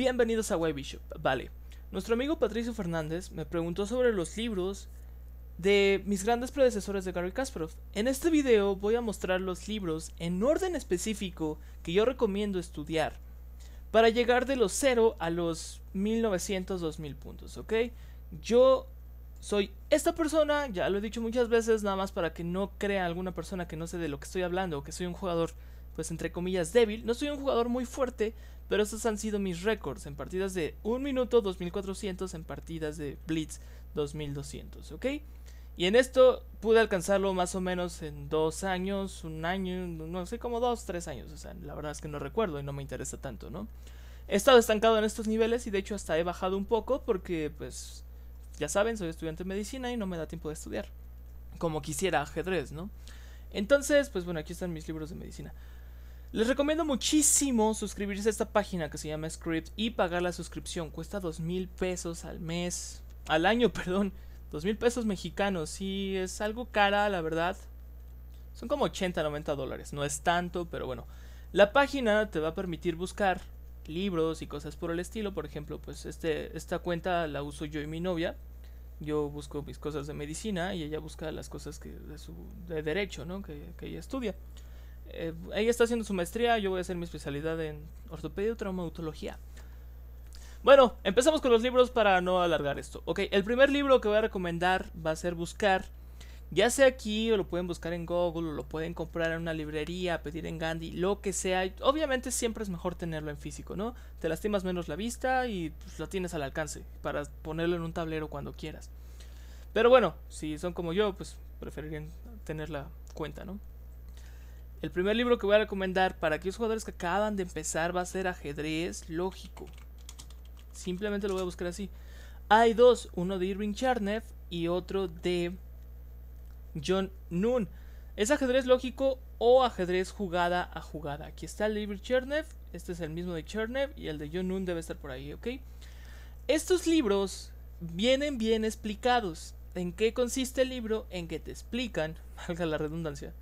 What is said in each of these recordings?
Bienvenidos a Bishop, Vale, nuestro amigo Patricio Fernández me preguntó sobre los libros de mis grandes predecesores de Gary Kasparov. En este video voy a mostrar los libros en orden específico que yo recomiendo estudiar para llegar de los 0 a los 1900-2000 puntos, ¿ok? Yo soy esta persona, ya lo he dicho muchas veces, nada más para que no crea alguna persona que no sé de lo que estoy hablando o que soy un jugador pues entre comillas débil. No soy un jugador muy fuerte, pero estos han sido mis récords en partidas de 1 minuto 2400, en partidas de blitz 2200, ¿ok? Y en esto pude alcanzarlo más o menos en dos años, un año, no sé, como dos, tres años. O sea, la verdad es que no recuerdo y no me interesa tanto, ¿no? He estado estancado en estos niveles y de hecho hasta he bajado un poco porque, pues, ya saben, soy estudiante de medicina y no me da tiempo de estudiar. Como quisiera ajedrez, ¿no? Entonces, pues bueno, aquí están mis libros de medicina. Les recomiendo muchísimo suscribirse a esta página que se llama Script y pagar la suscripción. Cuesta dos mil pesos al mes, al año, perdón. Dos mil pesos mexicanos. Y es algo cara, la verdad. Son como 80, 90 dólares. No es tanto, pero bueno. La página te va a permitir buscar libros y cosas por el estilo. Por ejemplo, pues este, esta cuenta la uso yo y mi novia. Yo busco mis cosas de medicina y ella busca las cosas que, de, derecho, ¿no? que ella estudia. Eh, ella está haciendo su maestría, yo voy a hacer mi especialidad en ortopedia y traumatología. Bueno, empezamos con los libros para no alargar esto. Ok, el primer libro que voy a recomendar va a ser Buscar. Ya sea aquí, o lo pueden buscar en Google, o lo pueden comprar en una librería, pedir en Gandhi, lo que sea. Obviamente siempre es mejor tenerlo en físico, ¿no? Te lastimas menos la vista y pues, la tienes al alcance para ponerlo en un tablero cuando quieras. Pero bueno, si son como yo, pues preferirían tener la cuenta, ¿no? El primer libro que voy a recomendar para aquellos jugadores que acaban de empezar va a ser Ajedrez Lógico. Simplemente lo voy a buscar así. Hay dos, uno de Irving Chernev y otro de John Noon. Es ajedrez lógico o ajedrez jugada a jugada. Aquí está el de Irving este es el mismo de Chernev. y el de John Noon debe estar por ahí, ¿ok? Estos libros vienen bien explicados. ¿En qué consiste el libro? En que te explican, valga la redundancia,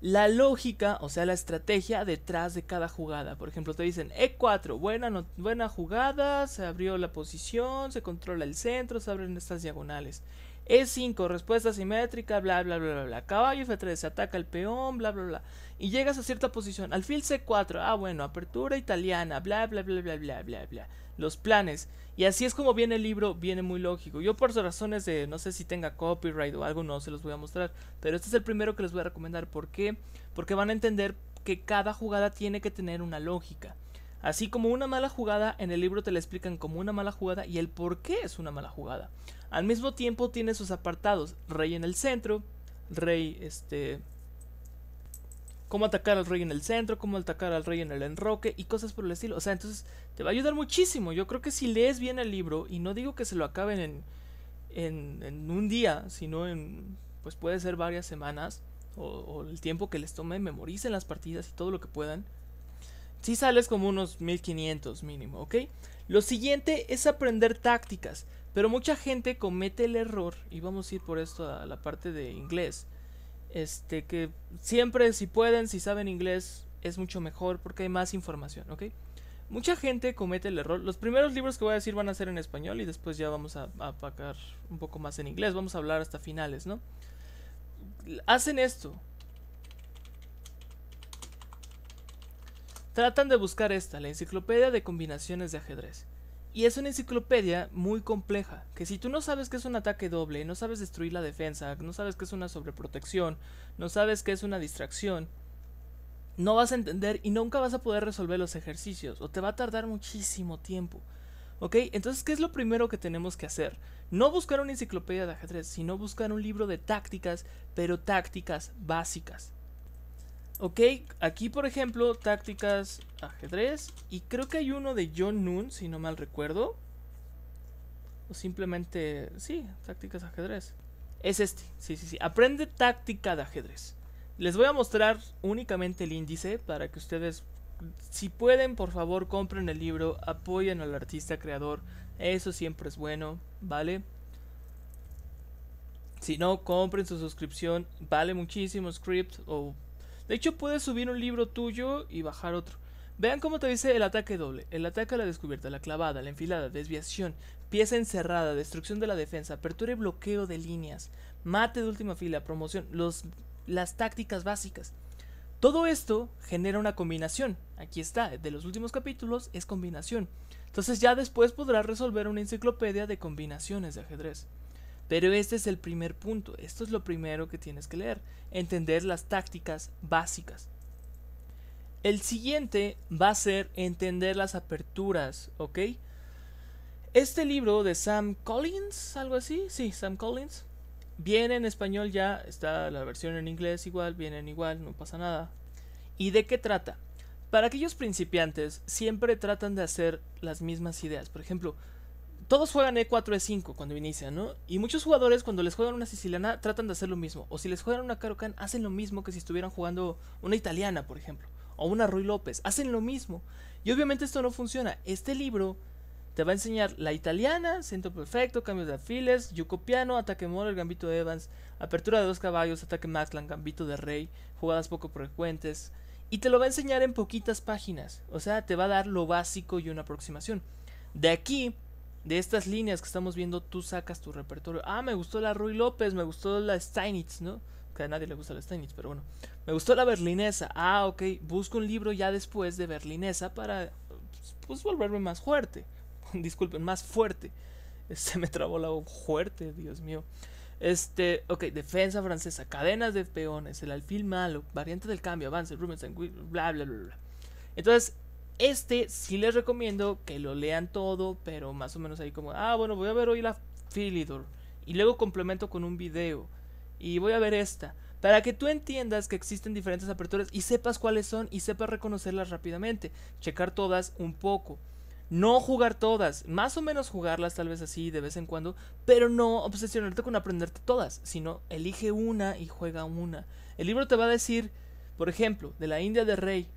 la lógica, o sea, la estrategia detrás de cada jugada. Por ejemplo, te dicen E4, buena, buena jugada, se abrió la posición, se controla el centro, se abren estas diagonales. E5, respuesta simétrica, bla, bla, bla, bla, bla. Caballo F3, se ataca el peón, bla, bla, bla. Y llegas a cierta posición. Alfil C4, ah, bueno, apertura italiana, bla, bla, bla, bla, bla, bla, bla. Los planes. Y así es como viene el libro, viene muy lógico. Yo por razones de, no sé si tenga copyright o algo, no se los voy a mostrar. Pero este es el primero que les voy a recomendar. ¿Por qué? Porque van a entender que cada jugada tiene que tener una lógica. Así como una mala jugada, en el libro te la explican como una mala jugada y el por qué es una mala jugada. Al mismo tiempo tiene sus apartados, rey en el centro, rey este cómo atacar al rey en el centro, cómo atacar al rey en el enroque y cosas por el estilo. O sea, entonces te va a ayudar muchísimo. Yo creo que si lees bien el libro, y no digo que se lo acaben en, en, un día, sino en, pues puede ser varias semanas, o, o el tiempo que les tome, memoricen las partidas y todo lo que puedan. Si sales como unos 1500 mínimo, ¿ok? Lo siguiente es aprender tácticas, pero mucha gente comete el error, y vamos a ir por esto a la parte de inglés, este, que siempre si pueden, si saben inglés, es mucho mejor porque hay más información, ¿ok? Mucha gente comete el error. Los primeros libros que voy a decir van a ser en español y después ya vamos a, apacar un poco más en inglés. Vamos a hablar hasta finales, ¿no? Hacen esto. Tratan de buscar esta, la enciclopedia de combinaciones de ajedrez. Y es una enciclopedia muy compleja, que si tú no sabes que es un ataque doble, no sabes destruir la defensa, no sabes que es una sobreprotección, no sabes que es una distracción, no vas a entender y nunca vas a poder resolver los ejercicios, o te va a tardar muchísimo tiempo. ¿Ok? Entonces, ¿qué es lo primero que tenemos que hacer? No buscar una enciclopedia de ajedrez, sino buscar un libro de tácticas, pero tácticas básicas. Ok, aquí por ejemplo, tácticas ajedrez. Y creo que hay uno de John Noon, si no mal recuerdo. O simplemente, sí, tácticas ajedrez. Es este, sí, sí, sí. Aprende táctica de ajedrez. Les voy a mostrar únicamente el índice para que ustedes, si pueden, por favor, compren el libro, apoyen al artista creador. Eso siempre es bueno, ¿vale? Si no, compren su suscripción. Vale muchísimo script o de hecho, puedes subir un libro tuyo y bajar otro. Vean cómo te dice el ataque doble, el ataque a la descubierta, la clavada, la enfilada, desviación, pieza encerrada, destrucción de la defensa, apertura y bloqueo de líneas, mate de última fila, promoción, las tácticas básicas. Todo esto genera una combinación. Aquí está, de los últimos capítulos es combinación. Entonces ya después podrás resolver una enciclopedia de combinaciones de ajedrez. Pero este es el primer punto, esto es lo primero que tienes que leer, entender las tácticas básicas. El siguiente va a ser entender las aperturas, ¿ok? Este libro de Sam Collins, algo así, sí, Sam Collins, viene en español ya, está la versión en inglés igual, vienen igual, no pasa nada. ¿Y de qué trata? Para aquellos principiantes siempre tratan de hacer las mismas ideas, por ejemplo, todos juegan E4, E5 cuando inician, ¿no? Y muchos jugadores cuando les juegan una siciliana tratan de hacer lo mismo. O si les juegan una Karokan, hacen lo mismo que si estuvieran jugando una italiana, por ejemplo. O una Ruy López. Hacen lo mismo. Y obviamente esto no funciona. Este libro te va a enseñar la italiana, centro perfecto, cambios de afiles, yucopiano, ataque Moro, gambito de Evans, apertura de dos caballos, ataque Maxlan, gambito de rey, jugadas poco frecuentes. Y te lo va a enseñar en poquitas páginas. O sea, te va a dar lo básico y una aproximación. De aquí de estas líneas que estamos viendo, tú sacas tu repertorio. Ah, me gustó la Ruy López, me gustó la Steinitz, ¿no? Que a nadie le gusta la Steinitz, pero bueno. Me gustó la berlinesa. Ah, ok. Busco un libro ya después de berlinesa para pues, pues volverme más fuerte. Disculpen, más fuerte. Se me trabó la fuerte, Dios mío. Este, ok, defensa francesa, cadenas de peones, el alfil malo, variante del cambio, avance, Rubens, bla, bla, bla, bla. Entonces, este sí les recomiendo que lo lean todo, pero más o menos ahí como, ah, bueno, voy a ver hoy la Philidor. Y luego complemento con un video. Y voy a ver esta. Para que tú entiendas que existen diferentes aperturas y sepas cuáles son y sepas reconocerlas rápidamente. Checar todas un poco. No jugar todas, más o menos jugarlas tal vez así de vez en cuando, pero no obsesionarte con aprenderte todas, sino elige una y juega una. El libro te va a decir, por ejemplo, de la India de Rey,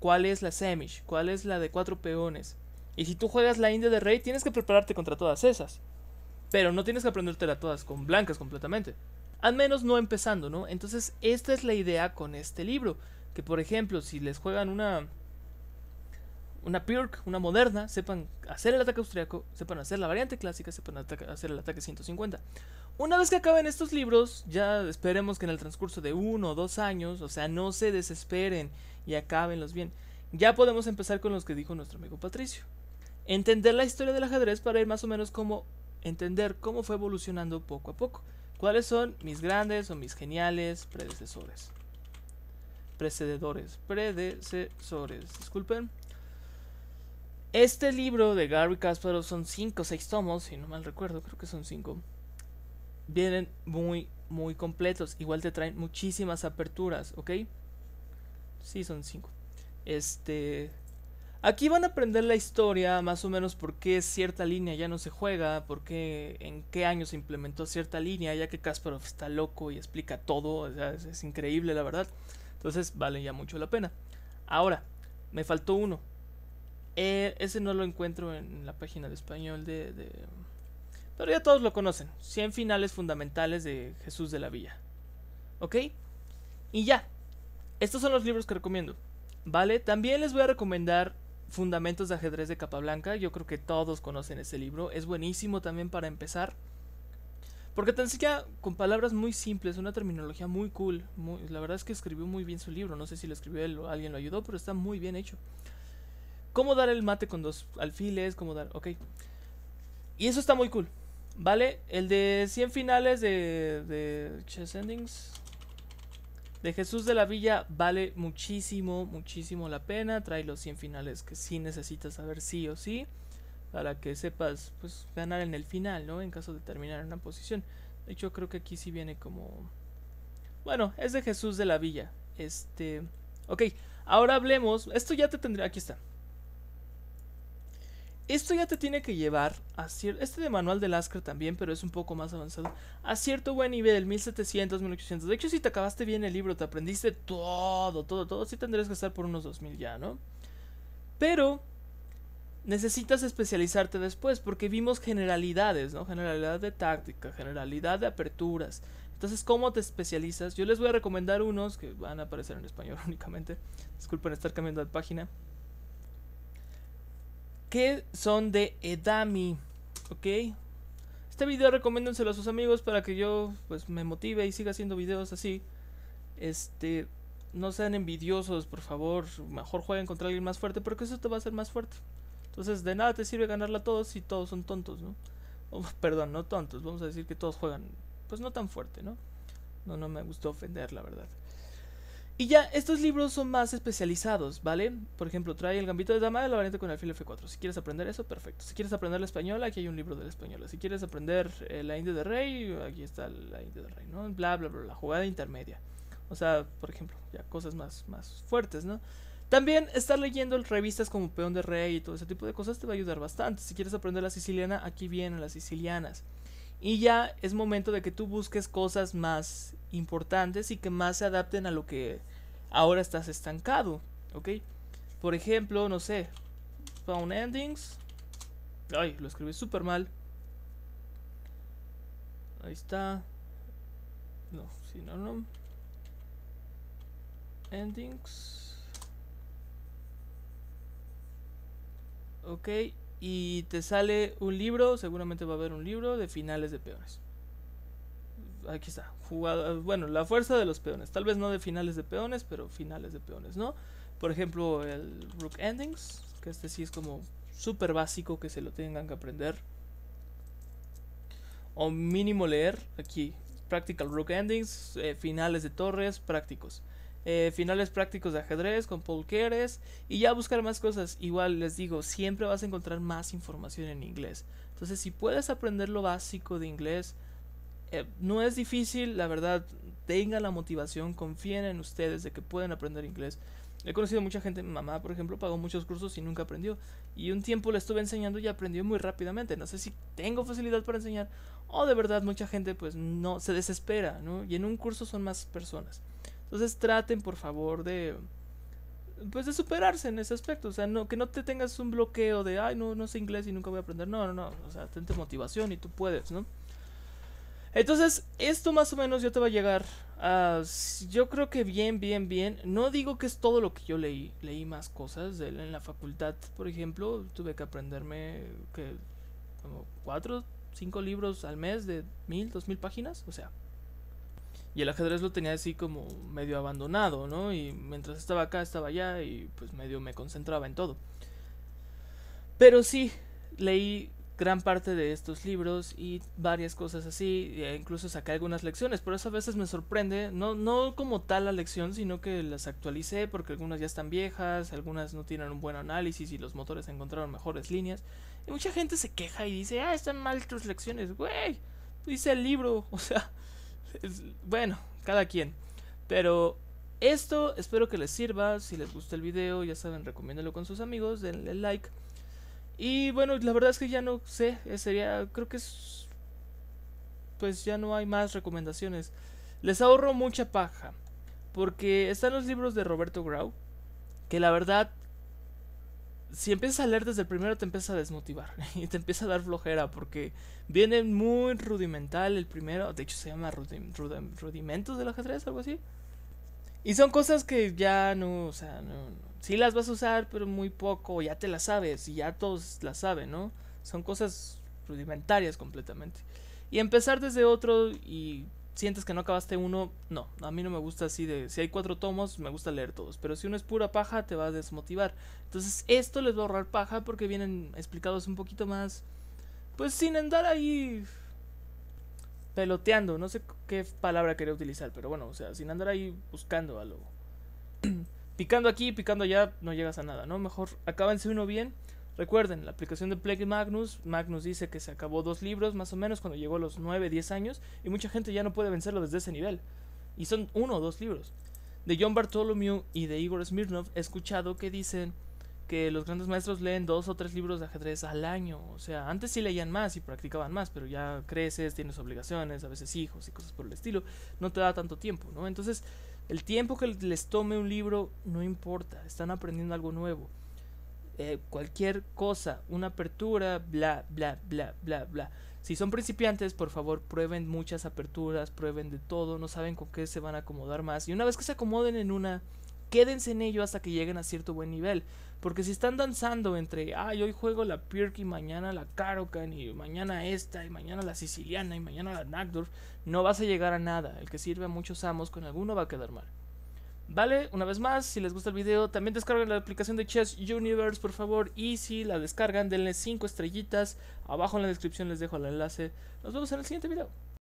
cuál es la Semish, cuál es la de cuatro peones. Y si tú juegas la India de Rey, tienes que prepararte contra todas esas. Pero no tienes que aprendértela todas con blancas completamente. Al menos no empezando, ¿no? Entonces, esta es la idea con este libro. Que por ejemplo, si les juegan una, una Pirk, una moderna, sepan hacer el ataque austriaco, sepan hacer la variante clásica, sepan hacer el ataque 150. Una vez que acaben estos libros, ya esperemos que en el transcurso de uno o dos años, o sea, no se desesperen y los bien. Ya podemos empezar con los que dijo nuestro amigo Patricio. Entender la historia del ajedrez para ir más o menos como entender cómo fue evolucionando poco a poco. ¿Cuáles son mis grandes o mis geniales predecesores? Precededores, predecesores, disculpen. Este libro de Garry Kasparov son 5 o 6 tomos, si no mal recuerdo, creo que son 5. Vienen muy, muy completos. Igual te traen muchísimas aperturas, ¿ok? Sí, son 5. Este. Aquí van a aprender la historia, más o menos por qué cierta línea ya no se juega, por qué, en qué año se implementó cierta línea, ya que Kasparov está loco y explica todo, es increíble la verdad. Entonces vale ya mucho la pena. Ahora, me faltó uno, eh, ese no lo encuentro en la página de español de, Pero ya todos lo conocen. 100 finales fundamentales de Jesús de la Villa. ¿Ok? Y ya. Estos son los libros que recomiendo. ¿Vale? También les voy a recomendar Fundamentos de ajedrez de Capablanca. Yo creo que todos conocen ese libro. Es buenísimo también para empezar. Porque tan siquiera con palabras muy simples, una terminología muy cool. Muy, la verdad es que escribió muy bien su libro. No sé si lo escribió él o alguien lo ayudó, pero está muy bien hecho cómo dar el mate con dos alfiles, cómo dar, ok. Y eso está muy cool, ¿vale? El de 100 finales de, de Chess Endings de Jesús de la Villa vale muchísimo, muchísimo la pena. Trae los 100 finales que sí necesitas saber sí o sí. Para que sepas, pues, ganar en el final, ¿no? En caso de terminar en una posición. De hecho, creo que aquí sí viene como... Bueno, es de Jesús de la Villa. Este... Ok, ahora hablemos... Esto ya te tendría... Aquí está. Esto ya te tiene que llevar a cierto... Este de Manual de Lasker también, pero es un poco más avanzado. A cierto buen nivel, 1700, 1800. De hecho, si te acabaste bien el libro, te aprendiste todo, todo, todo, sí tendrías que estar por unos 2000 ya, ¿no? Pero necesitas especializarte después, porque vimos generalidades, ¿no? Generalidad de táctica, generalidad de aperturas. Entonces, ¿cómo te especializas? Yo les voy a recomendar unos que van a aparecer en español únicamente. Disculpen estar cambiando de página que son de Edami, ¿ok? Este video recomiéndenselo a sus amigos para que yo pues me motive y siga haciendo videos así. Este, no sean envidiosos, por favor, mejor jueguen contra alguien más fuerte porque eso te va a hacer más fuerte. Entonces, de nada te sirve ganarla a todos si todos son tontos, ¿no? perdón, no tontos, vamos a decir que todos juegan pues no tan fuerte, ¿no? No, no me gustó ofender, la verdad. Y ya, estos libros son más especializados, ¿vale? Por ejemplo, trae El Gambito de Dama de la variante con alfil F4. Si quieres aprender eso, perfecto. Si quieres aprender el español, aquí hay un libro del español. Si quieres aprender eh, la India de Rey, aquí está la India de Rey, ¿no? Bla, bla, bla, la jugada intermedia. O sea, por ejemplo, ya cosas más, más fuertes, ¿no? También estar leyendo revistas como Peón de Rey y todo ese tipo de cosas te va a ayudar bastante. Si quieres aprender la siciliana, aquí vienen las sicilianas. Y ya es momento de que tú busques cosas más importantes y que más se adapten a lo que ahora estás estancado, ¿ok? Por ejemplo, no sé, found endings. Ay, lo escribí súper mal. Ahí está. No, si no, no. Endings. Ok, y te sale un libro, seguramente va a haber un libro de finales de peones aquí está. bueno, la fuerza de los peones. Tal vez no de finales de peones, pero finales de peones, ¿no? Por ejemplo, el Rook Endings, que este sí es como súper básico que se lo tengan que aprender. O mínimo leer aquí. Practical Rook Endings, eh, finales de torres, prácticos. Eh, finales prácticos de ajedrez con Paul Keres y ya buscar más cosas. Igual les digo, siempre vas a encontrar más información en inglés. Entonces, si puedes aprender lo básico de inglés, eh, no es difícil, la verdad, tengan la motivación, confíen en ustedes de que pueden aprender inglés. He conocido mucha gente, mi mamá, por ejemplo, pagó muchos cursos y nunca aprendió. Y un tiempo le estuve enseñando y aprendió muy rápidamente. No sé si tengo facilidad para enseñar o de verdad mucha gente pues no se desespera, ¿no? Y en un curso son más personas. Entonces traten, por favor, de pues de superarse en ese aspecto, o sea, no que no te tengas un bloqueo de, ay, no no sé inglés y nunca voy a aprender. No, no, no, o sea, tente motivación y tú puedes, ¿no? Entonces, esto más o menos yo te va a llegar a... Yo creo que bien, bien, bien. No digo que es todo lo que yo leí. Leí más cosas. en la facultad, por ejemplo, tuve que aprenderme que como cuatro, cinco libros al mes de mil, dos mil páginas. O sea... Y el ajedrez lo tenía así como medio abandonado, ¿no? Y mientras estaba acá, estaba allá y pues medio me concentraba en todo. Pero sí, leí gran parte de estos libros y varias cosas así, e incluso saqué algunas lecciones, Pero eso a veces me sorprende, no, no como tal la lección, sino que las actualicé porque algunas ya están viejas, algunas no tienen un buen análisis y los motores encontraron mejores líneas, y mucha gente se queja y dice, ah, están mal tus lecciones, güey, hice el libro, o sea, bueno, cada quien, pero esto espero que les sirva, si les gustó el video, ya saben, recomiéndelo con sus amigos, denle like. Y bueno, la verdad es que ya no sé, eh, sería, creo que es, pues ya no hay más recomendaciones. Les ahorro mucha paja, porque están los libros de Roberto Grau, que la verdad, si empiezas a leer desde el primero te empieza a desmotivar y te empieza a dar flojera, porque viene muy rudimental el primero, de hecho se llama Rudimentos del ajedrez, algo así. Y son cosas que ya no, o sea, no si las vas a usar, pero muy poco, ya te las sabes y ya todos las saben, ¿no? Son cosas rudimentarias completamente. Y empezar desde otro y sientes que no acabaste uno, no, a mí no me gusta así de, si hay cuatro tomos, me gusta leer todos, pero si uno es pura paja, te va a desmotivar. Entonces esto les va a ahorrar paja porque vienen explicados un poquito más, pues sin andar ahí peloteando, no sé qué palabra quería utilizar, pero bueno, o sea, sin andar ahí buscando algo picando aquí, picando allá, no llegas a nada, ¿no? Mejor acábanse uno bien. Recuerden, la aplicación de Plague Magnus, Magnus dice que se acabó dos libros más o menos cuando llegó a los 9, 10 años y mucha gente ya no puede vencerlo desde ese nivel. Y son uno o dos libros. De John Bartholomew y de Igor Smirnov he escuchado que dicen que los grandes maestros leen dos o tres libros de ajedrez al año. O sea, antes sí leían más y practicaban más, pero ya creces, tienes obligaciones, a veces hijos y cosas por el estilo. No te da tanto tiempo, ¿no? Entonces, el tiempo que les tome un libro no importa, están aprendiendo algo nuevo. Eh, cualquier cosa, una apertura, bla, bla, bla, bla, bla. Si son principiantes, por favor, prueben muchas aperturas, prueben de todo, no saben con qué se van a acomodar más. Y una vez que se acomoden en una, quédense en ello hasta que lleguen a cierto buen nivel. Porque si están danzando entre, ay, hoy juego la Pirk y mañana la Karokan y mañana esta y mañana la Siciliana y mañana la Nagdorf, no vas a llegar a nada. El que sirve a muchos amos con alguno va a quedar mal. Vale, una vez más, si les gusta el video, también descarguen la aplicación de Chess Universe, por favor. Y si la descargan, denle 5 estrellitas. Abajo en la descripción les dejo el enlace. Nos vemos en el siguiente video.